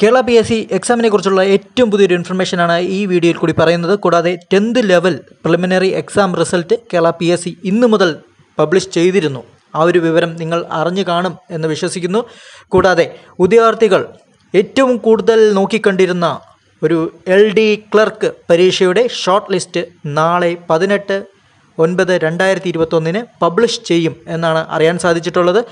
Kerala P S C എക്സാമിനെ കുറിച്ചുള്ള ഏറ്റവും പുതിയൊരു ഇൻഫർമേഷനാണ് ഈ വീഡിയോയിൽ കൂടി പറയുന്നത് കൂടാതെ tenth level preliminary exam result Kerala P S C ഇന്ന് മുതൽ പബ്ലിഷ് ചെയ്തിരുന്നു ആ ഒരു വിവരം നിങ്ങൾ അറിഞ്ഞു കാണും എന്ന് വിശ്വസിക്കുന്നു കൂടാതെ ഉദ്യോഗാർത്ഥികൾ ഏറ്റവും കൂടുതൽ നോക്കിക്കണ്ടിരുന്ന ഒരു എൽ ഡി ക്ലർക്ക് പരീക്ഷയുടെ ഷോർട്ട് ലിസ്റ്റ് നാളെ പതിനെട്ട് ഒൻപത് രണ്ടായിരത്തി ഇരുപത്തൊന്നിന് പബ്ലിഷ് ചെയ്യും എന്നാണ് അറിയാൻ സാധിച്ചിട്ടുള്ളത്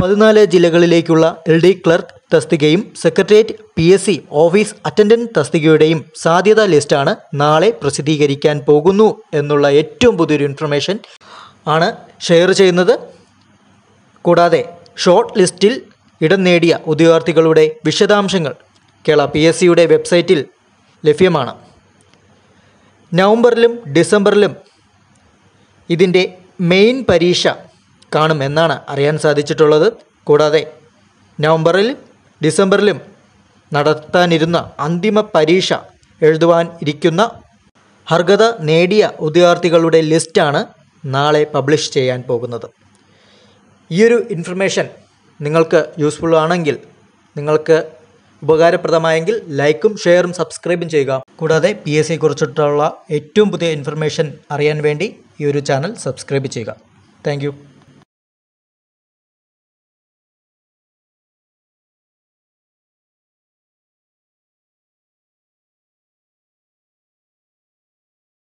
പതിനാല് ജില്ലകളിലേക്കുള്ള എൽ ഡി ക്ലർക്ക് തസ്തികയും secretariat P S C office attendant തസ്തികയുടെയും സാധ്യതാ ലിസ്റ്റാണ് നാളെ പ്രസിദ്ധീകരിക്കാൻ പോകുന്നു എന്നുള്ള ഏറ്റവും പുതിയൊരു ഇൻഫർമേഷൻ ആണ് ഷെയർ ചെയ്യുന്നത് കൂടാതെ ഷോർട്ട് ലിസ്റ്റിൽ ഇടം നേടിയ ഉദ്യോഗാർത്ഥികളുടെ വിശദാംശങ്ങൾ കേരള പി എസ് സിയുടെ വെബ്സൈറ്റിൽ ലഭ്യമാണ് നവംബറിലും ഡിസംബറിലും ഇതിൻ്റെ മെയിൻ പരീക്ഷ കാണുമെന്നാണ് അറിയാൻ സാധിച്ചിട്ടുള്ളത് കൂടാതെ നവംബറിലും ഡിസംബറിലും നടത്താനിരുന്ന അന്തിമ പരീക്ഷ എഴുതുവാൻ ഇരിക്കുന്ന അർഹത നേടിയ ഉദ്യോഗാർത്ഥികളുടെ ലിസ്റ്റാണ് നാളെ പബ്ലിഷ് ചെയ്യാൻ പോകുന്നത് ഈയൊരു ഇൻഫർമേഷൻ നിങ്ങൾക്ക് യൂസ്ഫുൾ ആണെങ്കിൽ നിങ്ങൾക്ക് ഉപകാരപ്രദമായെങ്കിൽ ലൈക്കും ഷെയറും സബ്സ്ക്രൈബും ചെയ്യുക കൂടാതെ പി എസ് സി കുറിച്ചിട്ടുള്ള ഏറ്റവും പുതിയ ഇൻഫർമേഷൻ അറിയാൻ വേണ്ടി ഈ ഒരു ചാനൽ സബ്സ്ക്രൈബ് ചെയ്യുക താങ്ക്